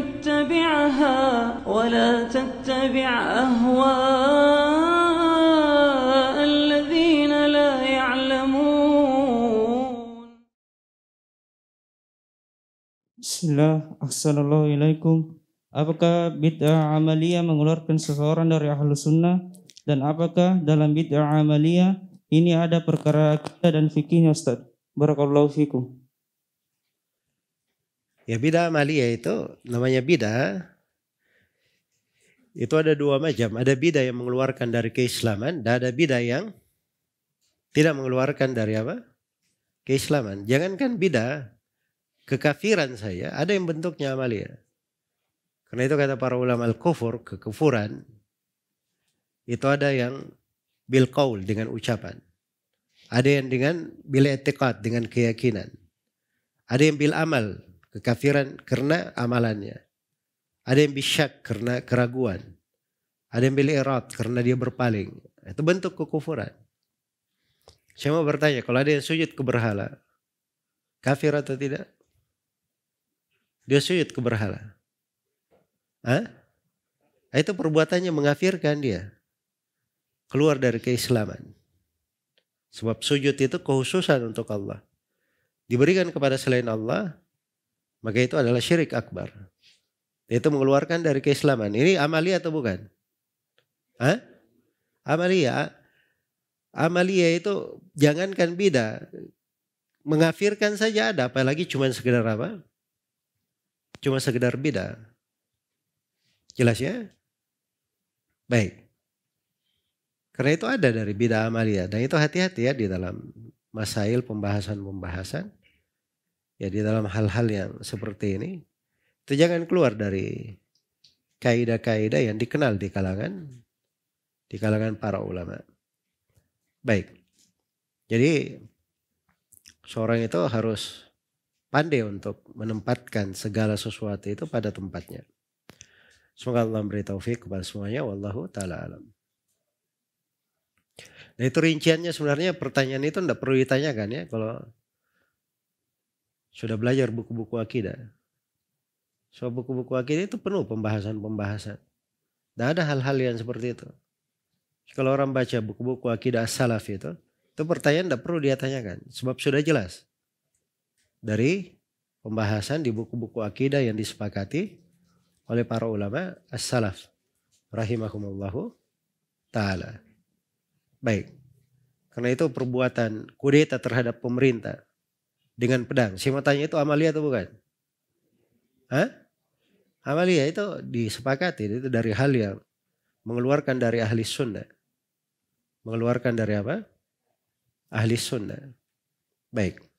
تتبعها ولا تتبع أهواء الذين لا يعلمون بسم الله أحسن الله إليكم Apakah bid'ah amalia mengeluarkan seseorang dari ahlu sunnah? Dan apakah dalam bid'ah amalia ini ada perkara kita dan fikihnya Ustaz? Barakallahu fikum. Ya bida amalia itu namanya bida. Itu ada dua macam. Ada bida yang mengeluarkan dari keislaman dan ada bida yang tidak mengeluarkan dari apa? Keislaman. Jangankan bida, kekafiran saya ada yang bentuknya amalia. Karena itu kata para ulama al-kufur, kekufuran itu ada yang bil kaul dengan ucapan. Ada yang dengan bil etikat dengan keyakinan. Ada yang bil amal kekafiran karena amalannya. Ada yang bisyak karena keraguan. Ada yang beli erat karena dia berpaling. Itu bentuk kekufuran. Saya mau bertanya, kalau ada yang sujud ke berhala, kafir atau tidak? Dia sujud ke berhala. Hah? Itu perbuatannya mengafirkan dia. Keluar dari keislaman. Sebab sujud itu kehususan untuk Allah. Diberikan kepada selain Allah maka itu adalah syirik akbar. Itu mengeluarkan dari keislaman. Ini amalia atau bukan? Hah? Amalia. Amalia itu jangankan bida. Mengafirkan saja ada. Apalagi cuma sekedar apa? Cuma sekedar bida. Jelas ya? Baik. Karena itu ada dari bida amalia. Dan itu hati-hati ya di dalam masail pembahasan-pembahasan ya di dalam hal-hal yang seperti ini itu jangan keluar dari kaidah-kaidah yang dikenal di kalangan di kalangan para ulama. Baik. Jadi seorang itu harus pandai untuk menempatkan segala sesuatu itu pada tempatnya. Semoga Allah memberi taufik kepada semuanya. Wallahu ta'ala alam. Nah itu rinciannya sebenarnya pertanyaan itu tidak perlu ditanyakan ya. Kalau sudah belajar buku-buku akidah. So buku-buku akidah itu penuh pembahasan-pembahasan. Tidak ada hal-hal yang seperti itu. Kalau orang baca buku-buku akidah salaf itu, itu pertanyaan tidak perlu dia tanyakan. Sebab sudah jelas. Dari pembahasan di buku-buku akidah yang disepakati oleh para ulama as-salaf. rahimahumullahu ta'ala. Baik. Karena itu perbuatan kudeta terhadap pemerintah dengan pedang. Si matanya itu amalia atau bukan? Hah? Amalia itu disepakati itu dari hal yang mengeluarkan dari ahli sunnah. Mengeluarkan dari apa? Ahli sunnah. Baik.